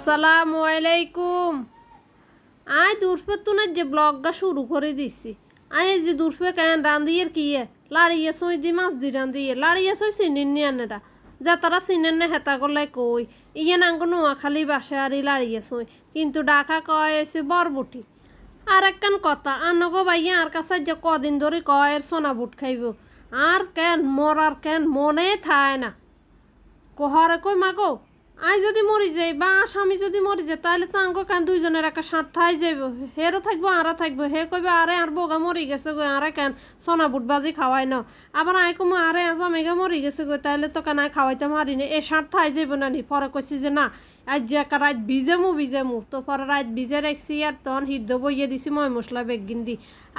আসসালামু আলাইকুম আয় দুর্ফে তুনের যে ব্লগটা শুরু করে দিছি আয় যে দুর্ফে কেন কি কিয়ে লাড়িয়ে সই দি মাছ দি রাঁধিয়ে লাড়িয়ে সই চিনি আনেটা যা তারা চিনেন না হেতা গলাই কই ইয়ে নাঙ্গ নোয়াখালী বাসে আর লাড়িয়ে সই কিন্তু ডাকা কয় এসে বরবটি আর একখান কথা আনগো ভাইয়া আর কাছে যে কদিন ধরে কয় সোনা বুট খাইব আর কেন মরার কেন মনে থায় না কোহরে কই মাগো আই যদি মরি যাই বা স্বামী যদি মরি যায় তাহলে তো আঙ্গ কেন দুইজনের একটা সাত থাই যাইব হেরও থাকবো আরা থাকবো হে কইবে আরে আর বোগা মরি গেছে গো আরে কেন সোনা বুট বাজি খাওয়াই ন আবার আই কমো আরে আজ আমেগা মরি গেছে গো তাহলে তো কেন আয় খাওয়াইতে মারি না এ সাত থাই যাইব না নি পরে কইছি যে না আজ যে একা রাত ভিজেমু ভিজেমু তো পরে রাত ভিজে রাখছি আর তখন সিদ্ধ বইয়ে দিছি ময় মশলা বেগিন দি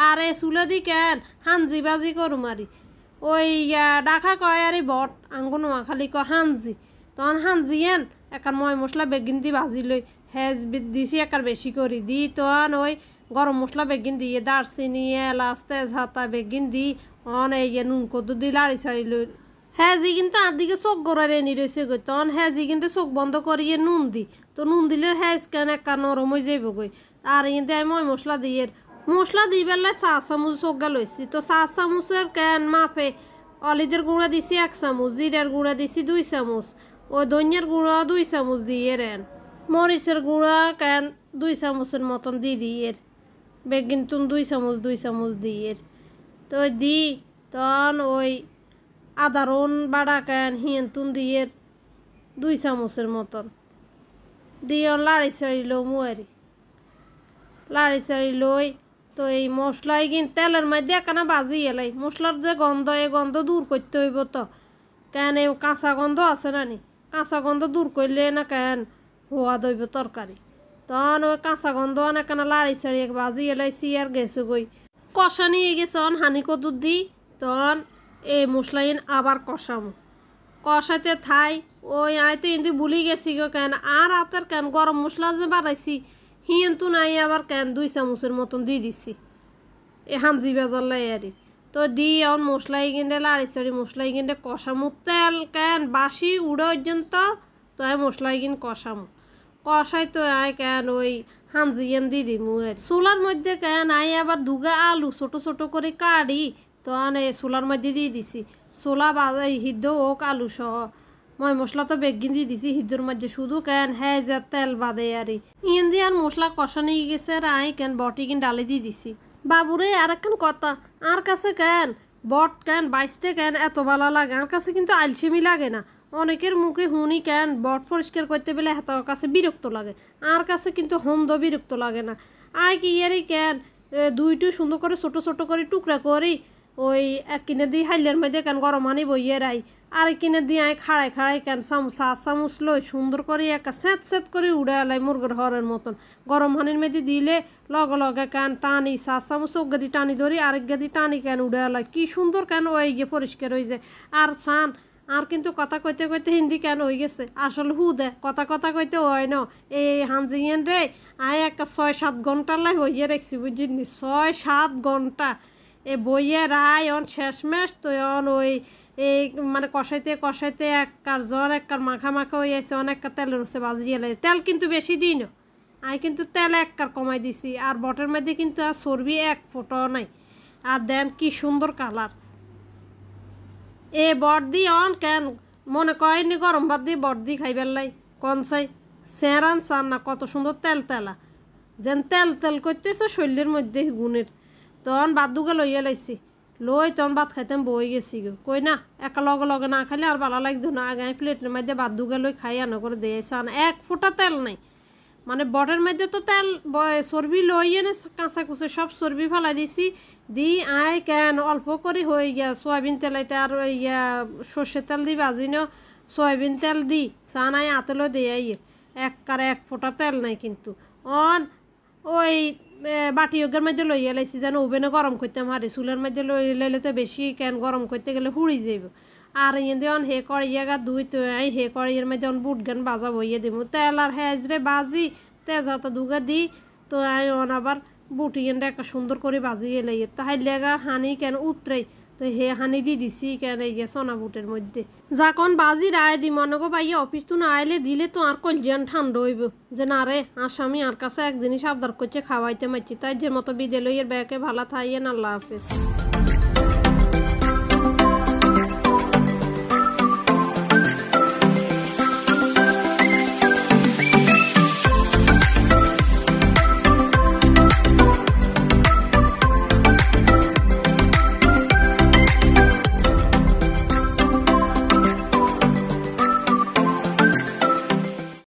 আরে চুলে দি কেন হানজি বাজি করু মারি ওই ডাকা কয় আরে বট আঙ্গু নোয়াখালি ক হানজি তখন হানজিয়েন একার ময় মশলা বেগিন দি ভাজি লই হেজ দিছি একার বেশি করি দি তখন ওই গরম মশলা বেগিন দিয়ে দারচিনি এলাচ তেজ হাতা বেগিন দি অন এই নুন কদু দি লাড়ি সাড়ি লই হ্যাজি কিন্তু আদিকে চোখ গড়ারে নি রয়েছে গই তখন হ্যাজি কিন্তু চোখ বন্ধ করিয়ে নুন দি তো নুন দিলে হ্যাজ কেন একা নরম হয়ে যাইব গই আর কিন্তু আমি ময় মশলা দিয়ে মশলা দিই বেলায় চা চামচ গা লইছি তো চা চামুচের কেন মাফে অলিদের গুঁড়া দিছি এক চামুচ জিরার গুঁড়া দিছি দুই চামুচ ওই দৈন্যের গুঁড়া দুই চামচ দিয়ে রেন মরিচের গুঁড়া কেন দুই চামচের মতন দি দিয়ে বেগিন তুন দুই চামচ দুই চামচ দিয়ে তো দি তন ওই আদা রন বাড়া কেন হিয়েন তুন দিয়ে দুই চামচের মতন দিয়ে লাড়ি চাড়ি লো মুয়ারি লাড়ি চাড়ি লই তো এই মশলাই কিন তেলের মধ্যে একখানা বাজি এলাই মশলার যে গন্ধ এই গন্ধ দূর করতে হইব তো কেন এই কাঁচা গন্ধ আছে না নি কাঁচা গন্ধ দূর করলে না কেন হওয়া দইব তরকারি তখন ওই কাঁচা গন্ধ অনেক লাড়ি লাড়ি সাড়িয়ে বাজি এলাইছি আর গেছে গই কষা নিয়ে গেছে হানি কদুর দি তখন এই মুসলাইন আবার কষামো কষাতে থাই ওই তো ইন্দু বুলি গেছি গো কেন আর আতের কেন গরম মশলা যে বাড়াইছি হিয়েন তো নাই আবার কেন দুই চামচের মতন দিয়ে দিছি এ হানজি বেজার লাই আরি তো দি অন মশলা ইগিন্ডেল আর সরি মশলা ইগিন্ডে কষামু তেল কেন বাসি উড়ে পর্যন্ত তো মশলা ইগিন কষামু কষাই তো আয় কেন ওই কেন দি দিমু চুলার মধ্যে কেন আই আবার দুগা আলু ছোট ছোট করে কাড়ি তখন এই চুলার মধ্যে দিয়ে দিছি চোলা বাজাই সিদ্ধ হোক আলু সহ মই মশলা তো বেগিন দিয়ে দিছি সিদ্ধর মধ্যে শুধু কেন হ্যাঁ যে তেল বাদে আরে ইন্দি আর মশলা কষানি গেছে আর আই কেন বটি কিন ডালে দিয়ে দিছি বাবুরে আর একখান কথা আর কাছে কেন বট কেন বাইসতে কেন এত ভালো লাগে আর কাছে কিন্তু আলসিমি লাগে না অনেকের মুখে হুনি কেন বট পরিষ্কার করতে পেলে হাতার কাছে বিরক্ত লাগে আর কাছে কিন্তু হোমদ বিরক্ত লাগে না আয় কি ইয়ারি কেন দুইটু সুন্দর করে ছোট ছোট করে টুকরা করি ওই এক কিনে দিয়ে হাইলের মধ্যে কেন গরম আনি বইয়ে রাই আর কিনে দিয়ে আয় খাড়াই খাড়াই কেন চামচা চামচ লই সুন্দর করে একা স্যাঁত স্যাঁত করে উড়ে এলাই মুরগের হরের মতন গরম হানির মধ্যে দিলে লগে লগে কেন টানি চা চামচ গাদি টানি ধরি আরেক গাদি টানি কেন উড়ে এলাই কী সুন্দর কেন ওই গিয়ে পরিষ্কার হয়ে যায় আর সান আর কিন্তু কথা কইতে কইতে হিন্দি কেন হয়ে গেছে আসল হু দে কথা কথা কইতে হয় ন এই হানজিয়ান রে আয় একটা ছয় সাত ঘন্টার লাই হইয়ে রেখছি বুঝিনি ছয় সাত ঘন্টা এ বইয়ে রায় অন শেষমেশ তো অন ওই এই মানে কষাইতে কষাইতে এককার জ্বর এককার মাখা মাখা হয়ে আছে অনেককার তেল রসে বাজিয়ে লাগে তেল কিন্তু বেশি দিই না আমি কিন্তু তেল এককার কমাই দিছি আর বটের মধ্যে কিন্তু আর চর্বি এক ফোটাও নাই আর দেন কি সুন্দর colour A bot the on কেন মনে কয়নি গরম ভাত দিয়ে বট দি খাইবার লাই কনসাই সেরান চান না কত সুন্দর তেল তেলা যেন তেল তেল করতেছে শরীরের মধ্যে গুণের তখন বাদ দুগে লইয়ে লাইছি লই তখন ভাত খাইতাম বই গেছি গো কই না এক লগে লগে না খাইলে আর ভালো লাগতো না আগে আমি প্লেটের মধ্যে বাদ দুগে লই খাই আনো করে দিয়েছে আনা এক ফোঁটা তেল নাই মানে বটের মধ্যে তো তেল চর্বি লইয়ে না কাঁচা কুচে সব চর্বি ফেলাই দিছি দি আই কেন অল্প করে হয়ে গিয়া সয়াবিন তেল এটা আর ইয়া সর্ষের তেল দি বাজিনো সয়াবিন তেল দি চা আই আতলো দিয়ে এক কার এক ফোঁটা তেল নাই কিন্তু অন ওই বাটি ওগের মধ্যে লই এলাইছি যেন ওভেনে গরম করতে হারে চুলের মধ্যে লই লাইলে তো বেশি কেন গরম করতে গেলে হুড়ি যাইব আর ইয়ে অন হে কড়িয়া গা দুই তো হে কড়াইয়ের মধ্যে অন বুট গান বাজা বইয়ে দিব তেল আর হেজরে বাজি তেজ হতো দুগে দিই তো আই অন আবার বুটিয়েনটা একটা সুন্দর করে বাজিয়ে লাইয়ে তাহাই গা হানি কেন উতরাই তো হে হানি দি দিছি কেন এই সোনা বুটের মধ্যে যাকন বাজি রায় দি মনে গো পাইয়া অফিস তো না আইলে দিলে তো আর কলজিয়ান ঠান্ডা হইব যে না রে আসামি আর কাছে এক জিনিস আবদার করছে খাওয়াইতে মারছি তাই যে মতো বিদে লইয়ের ব্যাগে ভালা থাইয়েন আল্লাহ হাফিজ